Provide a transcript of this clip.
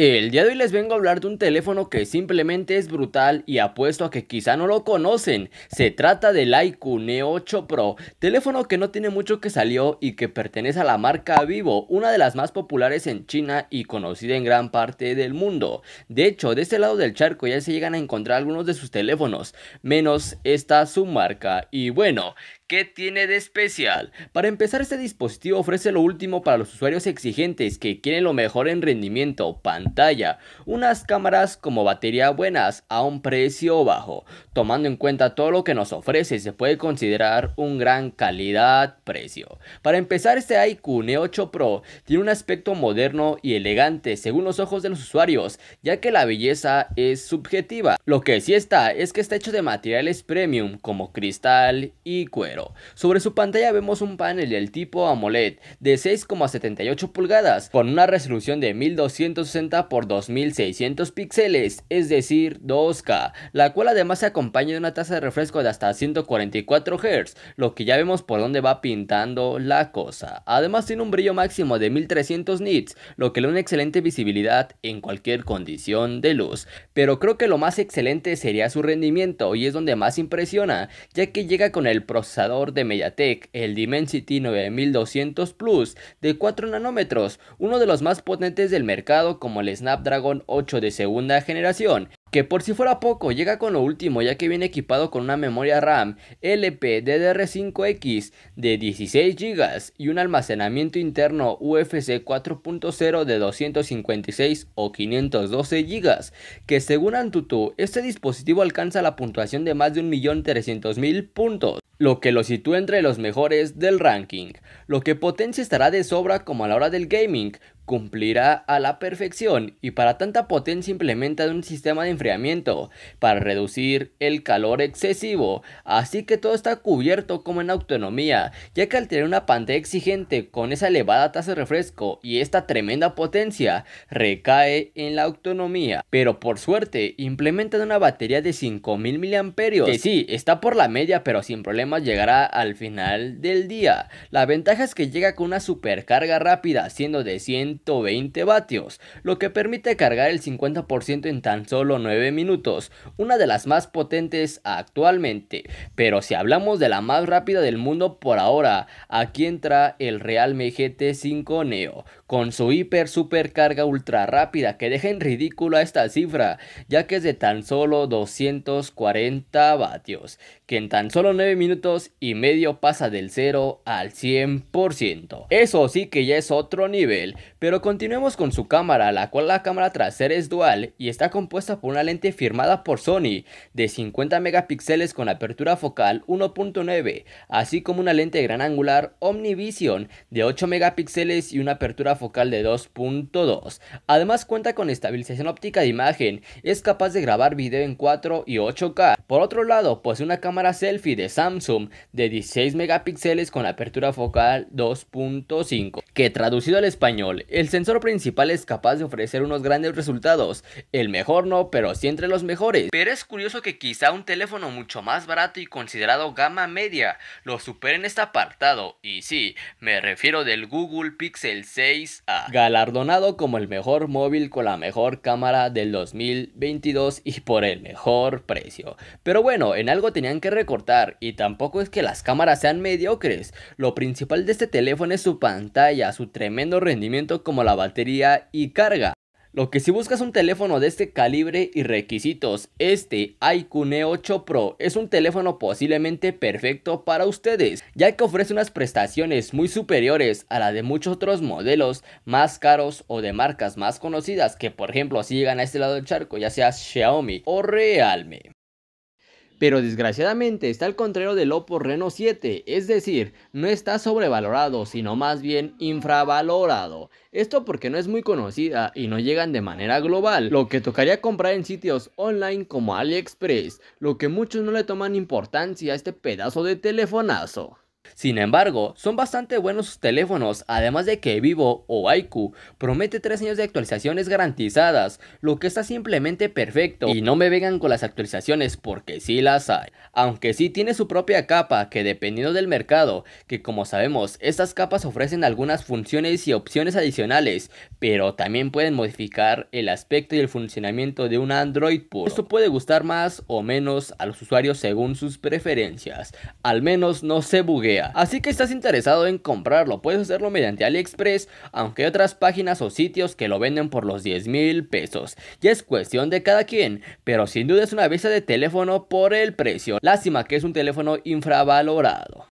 El día de hoy les vengo a hablar de un teléfono que simplemente es brutal y apuesto a que quizá no lo conocen. Se trata del IQ Neo 8 Pro, teléfono que no tiene mucho que salió y que pertenece a la marca Vivo, una de las más populares en China y conocida en gran parte del mundo. De hecho, de este lado del charco ya se llegan a encontrar algunos de sus teléfonos, menos esta su marca. Y bueno, ¿Qué tiene de especial? Para empezar, este dispositivo ofrece lo último para los usuarios exigentes que quieren lo mejor en rendimiento, pantalla, unas cámaras como batería buenas a un precio bajo. Tomando en cuenta todo lo que nos ofrece, se puede considerar un gran calidad-precio. Para empezar, este IQ Neo 8 Pro tiene un aspecto moderno y elegante según los ojos de los usuarios, ya que la belleza es subjetiva. Lo que sí está es que está hecho de materiales premium como cristal y cuero. Sobre su pantalla vemos un panel del tipo AMOLED de 6,78 pulgadas con una resolución de 1260 x 2600 píxeles, es decir 2K, la cual además se acompaña de una tasa de refresco de hasta 144 Hz, lo que ya vemos por dónde va pintando la cosa. Además tiene un brillo máximo de 1300 nits, lo que le da una excelente visibilidad en cualquier condición de luz. Pero creo que lo más excelente sería su rendimiento y es donde más impresiona, ya que llega con el procesador de MediaTek, el Dimensity 9200 Plus de 4 nanómetros, uno de los más potentes del mercado como el Snapdragon 8 de segunda generación, que por si fuera poco, llega con lo último ya que viene equipado con una memoria RAM LPDDR5X de 16 GB y un almacenamiento interno UFC 4.0 de 256 o 512 GB, que según Antutu, este dispositivo alcanza la puntuación de más de 1.300.000 puntos lo que lo sitúa entre los mejores del ranking, lo que potencia estará de sobra como a la hora del gaming, cumplirá a la perfección y para tanta potencia implementa un sistema de enfriamiento para reducir el calor excesivo, así que todo está cubierto como en autonomía, ya que al tener una pantalla exigente con esa elevada tasa de refresco y esta tremenda potencia recae en la autonomía, pero por suerte implementa una batería de 5000 mAh que sí, está por la media pero sin problemas llegará al final del día. La ventaja es que llega con una supercarga rápida siendo de 100 120 vatios, lo que permite cargar el 50% en tan solo 9 minutos, una de las más potentes actualmente. Pero si hablamos de la más rápida del mundo por ahora, aquí entra el Realme GT5 Neo, con su hiper super carga ultra rápida que deja en ridículo esta cifra, ya que es de tan solo 240 vatios, que en tan solo 9 minutos y medio pasa del 0 al 100%. Eso sí que ya es otro nivel, pero pero continuemos con su cámara, la cual la cámara trasera es dual y está compuesta por una lente firmada por Sony de 50 megapíxeles con apertura focal 1.9, así como una lente gran angular Omnivision de 8 megapíxeles y una apertura focal de 2.2. Además cuenta con estabilización óptica de imagen, es capaz de grabar video en 4 y 8K. Por otro lado, posee una cámara selfie de Samsung de 16 megapíxeles con apertura focal 2.5, que traducido al español el sensor principal es capaz de ofrecer unos grandes resultados, el mejor no, pero sí entre los mejores. Pero es curioso que quizá un teléfono mucho más barato y considerado gama media lo supere en este apartado, y sí, me refiero del Google Pixel 6A, galardonado como el mejor móvil con la mejor cámara del 2022 y por el mejor precio. Pero bueno, en algo tenían que recortar, y tampoco es que las cámaras sean mediocres, lo principal de este teléfono es su pantalla, su tremendo rendimiento como la batería y carga. Lo que si buscas un teléfono de este calibre y requisitos, este iQune 8 Pro es un teléfono posiblemente perfecto para ustedes, ya que ofrece unas prestaciones muy superiores a la de muchos otros modelos más caros o de marcas más conocidas que por ejemplo si llegan a este lado del charco, ya sea Xiaomi o Realme. Pero desgraciadamente está al contrario del Oppo Reno 7, es decir, no está sobrevalorado, sino más bien infravalorado. Esto porque no es muy conocida y no llegan de manera global, lo que tocaría comprar en sitios online como AliExpress, lo que muchos no le toman importancia a este pedazo de telefonazo. Sin embargo, son bastante buenos sus teléfonos, además de que Vivo o iQ promete 3 años de actualizaciones garantizadas, lo que está simplemente perfecto y no me vengan con las actualizaciones porque sí las hay. Aunque sí tiene su propia capa que dependiendo del mercado, que como sabemos estas capas ofrecen algunas funciones y opciones adicionales, pero también pueden modificar el aspecto y el funcionamiento de un Android puro. Esto puede gustar más o menos a los usuarios según sus preferencias, al menos no se bugue Así que estás interesado en comprarlo, puedes hacerlo mediante AliExpress, aunque hay otras páginas o sitios que lo venden por los 10 mil pesos. Y es cuestión de cada quien, pero sin duda es una visa de teléfono por el precio. Lástima que es un teléfono infravalorado.